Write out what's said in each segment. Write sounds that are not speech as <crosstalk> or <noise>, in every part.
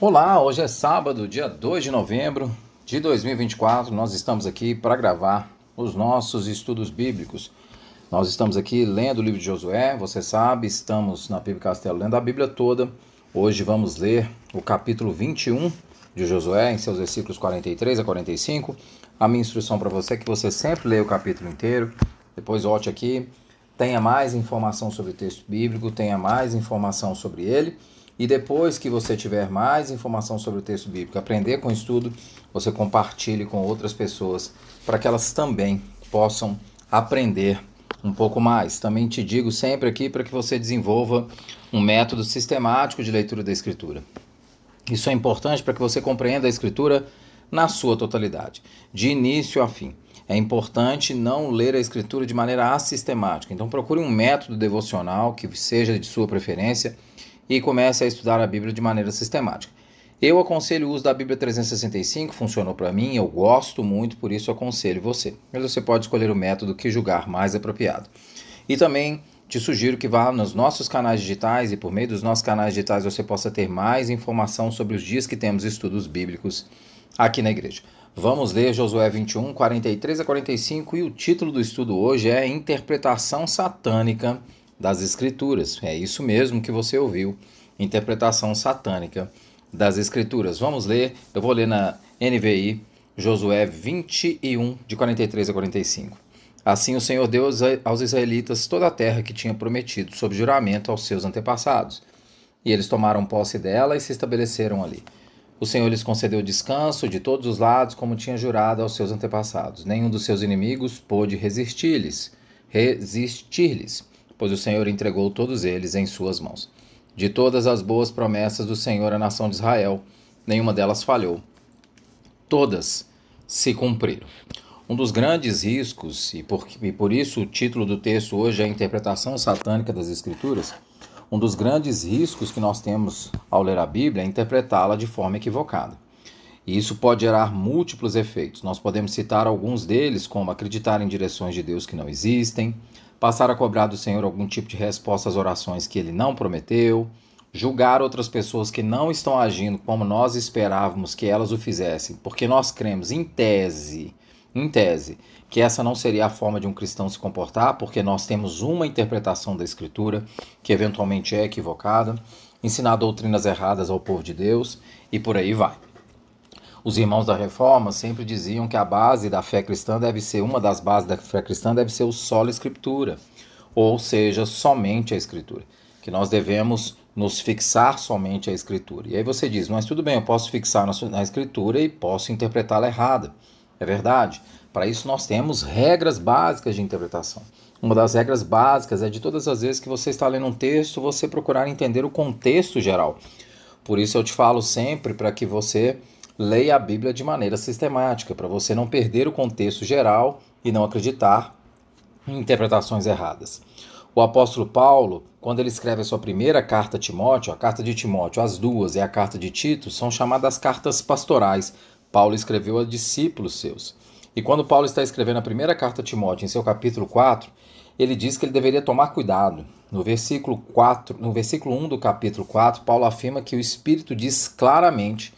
Olá, hoje é sábado, dia 2 de novembro de 2024. Nós estamos aqui para gravar os nossos estudos bíblicos. Nós estamos aqui lendo o livro de Josué, você sabe, estamos na Bíblia Castelo lendo a Bíblia toda. Hoje vamos ler o capítulo 21 de Josué, em seus versículos 43 a 45. A minha instrução para você é que você sempre leia o capítulo inteiro, depois volte aqui, tenha mais informação sobre o texto bíblico, tenha mais informação sobre ele e depois que você tiver mais informação sobre o texto bíblico, aprender com o estudo, você compartilhe com outras pessoas para que elas também possam aprender um pouco mais. Também te digo sempre aqui para que você desenvolva um método sistemático de leitura da Escritura. Isso é importante para que você compreenda a Escritura na sua totalidade, de início a fim. É importante não ler a Escritura de maneira assistemática. Então, procure um método devocional que seja de sua preferência e comece a estudar a Bíblia de maneira sistemática. Eu aconselho o uso da Bíblia 365, funcionou para mim, eu gosto muito, por isso aconselho você. Mas você pode escolher o método que julgar mais apropriado. E também te sugiro que vá nos nossos canais digitais e por meio dos nossos canais digitais você possa ter mais informação sobre os dias que temos estudos bíblicos aqui na igreja. Vamos ler Josué 21, 43 a 45 e o título do estudo hoje é Interpretação Satânica das Escrituras. É isso mesmo que você ouviu, interpretação satânica das Escrituras. Vamos ler, eu vou ler na NVI, Josué 21, de 43 a 45. Assim o Senhor deu aos israelitas toda a terra que tinha prometido, sob juramento aos seus antepassados. E eles tomaram posse dela e se estabeleceram ali. O Senhor lhes concedeu descanso de todos os lados, como tinha jurado aos seus antepassados. Nenhum dos seus inimigos pôde resistir-lhes. Resistir-lhes pois o Senhor entregou todos eles em suas mãos. De todas as boas promessas do Senhor à nação de Israel, nenhuma delas falhou. Todas se cumpriram. Um dos grandes riscos, e por, e por isso o título do texto hoje é a interpretação satânica das Escrituras, um dos grandes riscos que nós temos ao ler a Bíblia é interpretá-la de forma equivocada. E isso pode gerar múltiplos efeitos. Nós podemos citar alguns deles, como acreditar em direções de Deus que não existem, passar a cobrar do Senhor algum tipo de resposta às orações que ele não prometeu, julgar outras pessoas que não estão agindo como nós esperávamos que elas o fizessem, porque nós cremos em tese, em tese, que essa não seria a forma de um cristão se comportar, porque nós temos uma interpretação da escritura que eventualmente é equivocada, ensinar doutrinas erradas ao povo de Deus e por aí vai. Os irmãos da Reforma sempre diziam que a base da fé cristã deve ser, uma das bases da fé cristã deve ser o solo escritura, ou seja, somente a escritura, que nós devemos nos fixar somente a escritura. E aí você diz, mas tudo bem, eu posso fixar na escritura e posso interpretá-la errada. É verdade. Para isso nós temos regras básicas de interpretação. Uma das regras básicas é de todas as vezes que você está lendo um texto, você procurar entender o contexto geral. Por isso eu te falo sempre para que você Leia a Bíblia de maneira sistemática, para você não perder o contexto geral e não acreditar em interpretações erradas. O apóstolo Paulo, quando ele escreve a sua primeira carta a Timóteo, a carta de Timóteo, as duas e a carta de Tito, são chamadas cartas pastorais. Paulo escreveu a discípulos seus. E quando Paulo está escrevendo a primeira carta a Timóteo, em seu capítulo 4, ele diz que ele deveria tomar cuidado. No versículo 4, no versículo 1 do capítulo 4, Paulo afirma que o Espírito diz claramente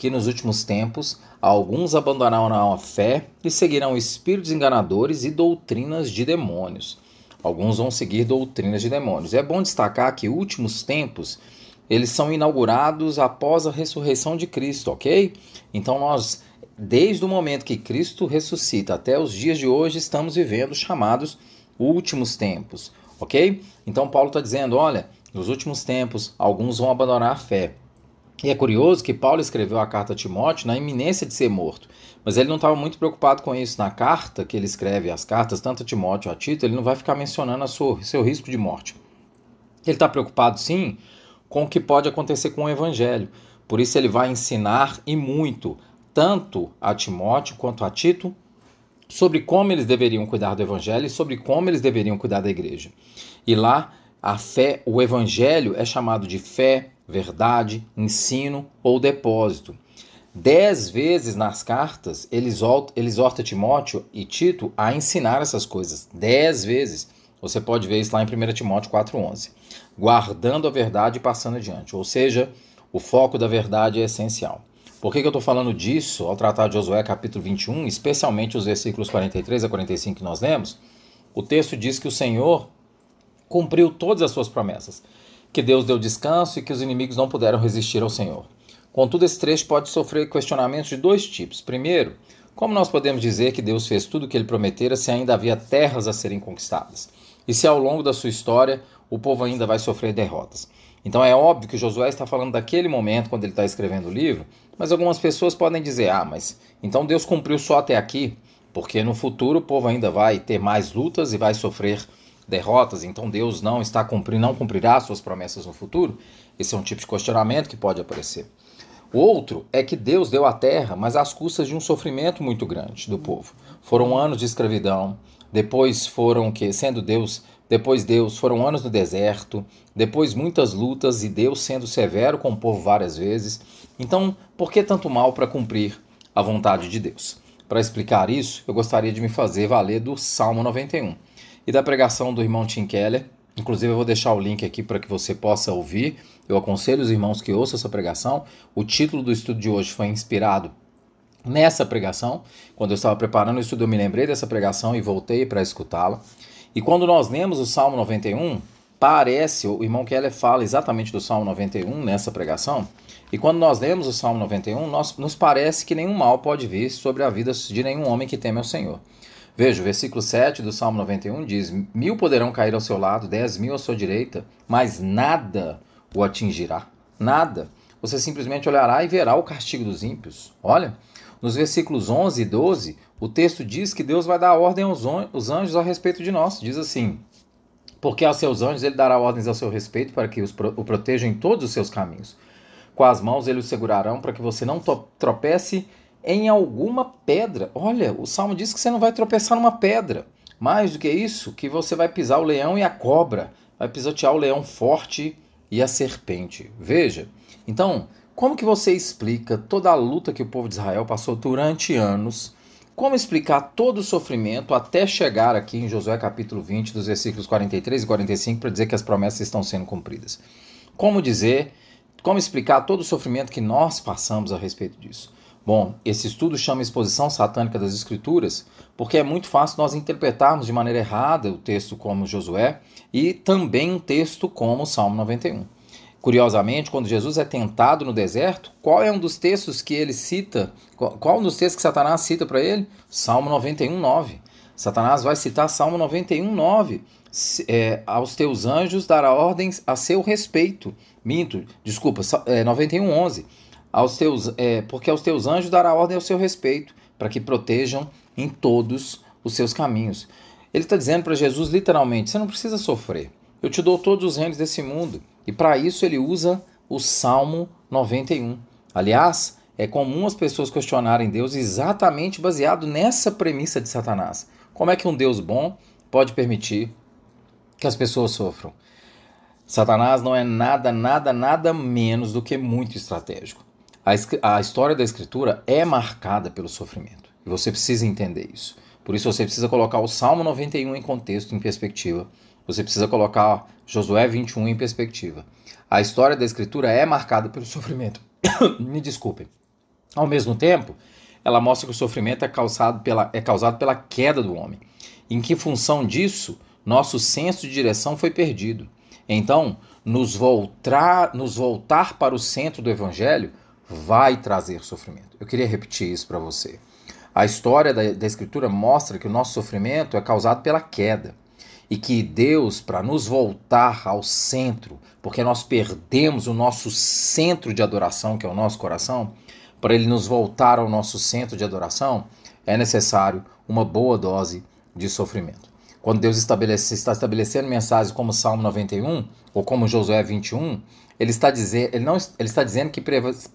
que nos últimos tempos alguns abandonarão a fé e seguirão espíritos enganadores e doutrinas de demônios. Alguns vão seguir doutrinas de demônios. É bom destacar que últimos tempos eles são inaugurados após a ressurreição de Cristo, ok? Então nós, desde o momento que Cristo ressuscita até os dias de hoje, estamos vivendo os chamados últimos tempos, ok? Então Paulo está dizendo, olha, nos últimos tempos alguns vão abandonar a fé e é curioso que Paulo escreveu a carta a Timóteo na iminência de ser morto, mas ele não estava muito preocupado com isso. Na carta que ele escreve, as cartas, tanto a Timóteo a Tito, ele não vai ficar mencionando sua, seu risco de morte. Ele está preocupado, sim, com o que pode acontecer com o evangelho. Por isso ele vai ensinar e muito, tanto a Timóteo quanto a Tito, sobre como eles deveriam cuidar do evangelho e sobre como eles deveriam cuidar da igreja. E lá a fé, o evangelho é chamado de fé, verdade, ensino ou depósito. Dez vezes nas cartas, eles, eles Timóteo e Tito a ensinar essas coisas. Dez vezes. Você pode ver isso lá em 1 Timóteo 4,11. Guardando a verdade e passando adiante. Ou seja, o foco da verdade é essencial. Por que, que eu estou falando disso ao tratar de Josué capítulo 21, especialmente os versículos 43 a 45 que nós lemos? O texto diz que o Senhor cumpriu todas as suas promessas, que Deus deu descanso e que os inimigos não puderam resistir ao Senhor. Contudo, esse trecho pode sofrer questionamentos de dois tipos. Primeiro, como nós podemos dizer que Deus fez tudo o que ele prometera se ainda havia terras a serem conquistadas? E se ao longo da sua história o povo ainda vai sofrer derrotas? Então é óbvio que Josué está falando daquele momento quando ele está escrevendo o livro, mas algumas pessoas podem dizer: ah, mas então Deus cumpriu só até aqui, porque no futuro o povo ainda vai ter mais lutas e vai sofrer derrotas, então Deus não está cumprindo, não cumprirá suas promessas no futuro? Esse é um tipo de questionamento que pode aparecer. O outro é que Deus deu a terra, mas às custas de um sofrimento muito grande do povo. Foram anos de escravidão, depois foram que, sendo Deus, depois Deus, foram anos no deserto, depois muitas lutas e Deus sendo severo com o povo várias vezes. Então, por que tanto mal para cumprir a vontade de Deus? Para explicar isso, eu gostaria de me fazer valer do Salmo 91 e da pregação do irmão Tim Keller. Inclusive, eu vou deixar o link aqui para que você possa ouvir. Eu aconselho os irmãos que ouçam essa pregação. O título do estudo de hoje foi inspirado nessa pregação. Quando eu estava preparando o estudo, eu me lembrei dessa pregação e voltei para escutá-la. E quando nós lemos o Salmo 91, parece, o irmão Keller fala exatamente do Salmo 91 nessa pregação, e quando nós lemos o Salmo 91, nós, nos parece que nenhum mal pode vir sobre a vida de nenhum homem que teme ao Senhor. Veja, o versículo 7 do Salmo 91 diz: Mil poderão cair ao seu lado, dez mil à sua direita, mas nada o atingirá. Nada. Você simplesmente olhará e verá o castigo dos ímpios. Olha, nos versículos 11 e 12, o texto diz que Deus vai dar ordem aos anjos a respeito de nós. Diz assim: Porque aos seus anjos ele dará ordens ao seu respeito para que o protejam em todos os seus caminhos. Com as mãos eles o segurarão para que você não tropece em alguma pedra. Olha, o salmo diz que você não vai tropeçar numa pedra. Mais do que isso, que você vai pisar o leão e a cobra, vai pisotear o leão forte e a serpente. Veja. Então, como que você explica toda a luta que o povo de Israel passou durante anos? Como explicar todo o sofrimento até chegar aqui em Josué capítulo 20, dos versículos 43 e 45, para dizer que as promessas estão sendo cumpridas? Como dizer, como explicar todo o sofrimento que nós passamos a respeito disso? Bom, esse estudo chama Exposição Satânica das Escrituras porque é muito fácil nós interpretarmos de maneira errada o texto como Josué e também um texto como Salmo 91. Curiosamente, quando Jesus é tentado no deserto, qual é um dos textos que ele cita? Qual um dos textos que Satanás cita para ele? Salmo 91, 9. Satanás vai citar Salmo 91, 9. É, aos teus anjos dará ordens a seu respeito. Minto, desculpa, é, 91, 11 aos teus, é, porque aos teus anjos dará ordem ao seu respeito, para que protejam em todos os seus caminhos. Ele está dizendo para Jesus literalmente: você não precisa sofrer. Eu te dou todos os reinos desse mundo. E para isso ele usa o Salmo 91. Aliás, é comum as pessoas questionarem Deus exatamente baseado nessa premissa de Satanás. Como é que um Deus bom pode permitir que as pessoas sofram? Satanás não é nada, nada, nada menos do que muito estratégico. A, a história da Escritura é marcada pelo sofrimento. E você precisa entender isso. Por isso você precisa colocar o Salmo 91 em contexto, em perspectiva. Você precisa colocar Josué 21 em perspectiva. A história da Escritura é marcada pelo sofrimento. <coughs> Me desculpem. Ao mesmo tempo, ela mostra que o sofrimento é causado pela, é causado pela queda do homem. Em que função disso, nosso senso de direção foi perdido. Então, nos voltar, nos voltar para o centro do Evangelho vai trazer sofrimento. Eu queria repetir isso para você. A história da, da Escritura mostra que o nosso sofrimento é causado pela queda e que Deus, para nos voltar ao centro, porque nós perdemos o nosso centro de adoração, que é o nosso coração, para ele nos voltar ao nosso centro de adoração, é necessário uma boa dose de sofrimento quando Deus estabelece, está estabelecendo mensagens como Salmo 91 ou como Josué 21, ele está, dizer, ele não, ele está dizendo que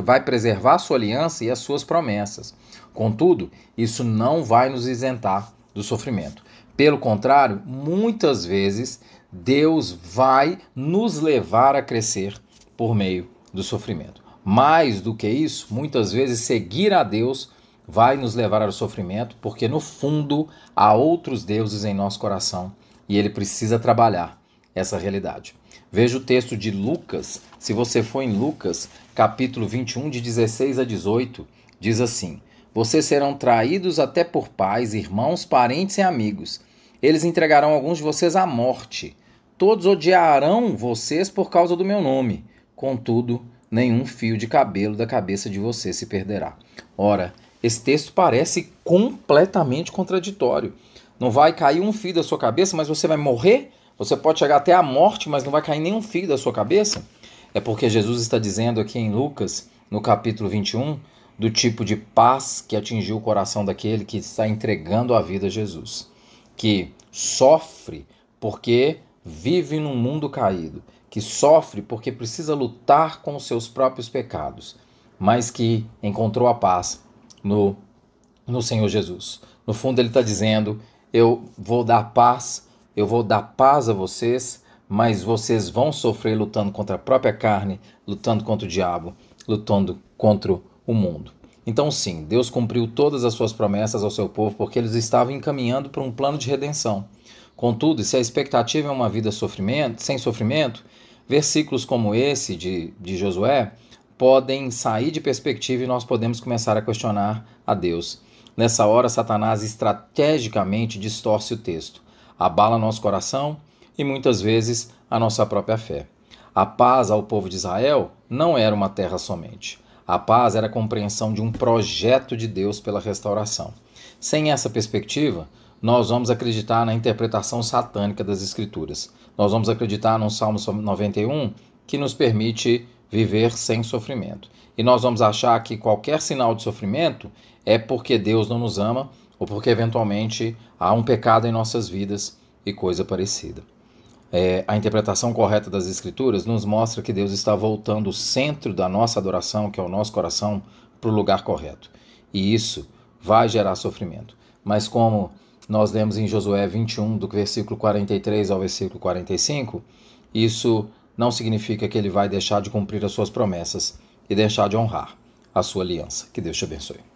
vai preservar a sua aliança e as suas promessas. Contudo, isso não vai nos isentar do sofrimento. Pelo contrário, muitas vezes Deus vai nos levar a crescer por meio do sofrimento. Mais do que isso, muitas vezes seguir a Deus vai nos levar ao sofrimento, porque no fundo há outros deuses em nosso coração e ele precisa trabalhar essa realidade. Veja o texto de Lucas, se você for em Lucas, capítulo 21, de 16 a 18, diz assim: Vocês serão traídos até por pais, irmãos, parentes e amigos. Eles entregarão alguns de vocês à morte. Todos odiarão vocês por causa do meu nome. Contudo, nenhum fio de cabelo da cabeça de vocês se perderá. Ora, esse texto parece completamente contraditório. Não vai cair um fio da sua cabeça, mas você vai morrer? Você pode chegar até a morte, mas não vai cair nenhum fio da sua cabeça? É porque Jesus está dizendo aqui em Lucas, no capítulo 21, do tipo de paz que atingiu o coração daquele que está entregando a vida a Jesus, que sofre porque vive num mundo caído, que sofre porque precisa lutar com os seus próprios pecados, mas que encontrou a paz no, no Senhor Jesus. No fundo, ele está dizendo: Eu vou dar paz, eu vou dar paz a vocês, mas vocês vão sofrer lutando contra a própria carne, lutando contra o diabo, lutando contra o mundo. Então, sim, Deus cumpriu todas as suas promessas ao seu povo porque eles estavam encaminhando para um plano de redenção. Contudo, se a expectativa é uma vida sofrimento, sem sofrimento, versículos como esse de, de Josué podem sair de perspectiva e nós podemos começar a questionar a Deus. Nessa hora, Satanás estrategicamente distorce o texto, abala nosso coração e muitas vezes a nossa própria fé. A paz ao povo de Israel não era uma terra somente. A paz era a compreensão de um projeto de Deus pela restauração. Sem essa perspectiva, nós vamos acreditar na interpretação satânica das Escrituras. Nós vamos acreditar no Salmo 91, que nos permite viver sem sofrimento. E nós vamos achar que qualquer sinal de sofrimento é porque Deus não nos ama ou porque eventualmente há um pecado em nossas vidas e coisa parecida. É, a interpretação correta das Escrituras nos mostra que Deus está voltando o centro da nossa adoração, que é o nosso coração, para o lugar correto. E isso vai gerar sofrimento. Mas como nós lemos em Josué 21, do versículo 43 ao versículo 45, isso não significa que ele vai deixar de cumprir as suas promessas e deixar de honrar a sua aliança. Que Deus te abençoe.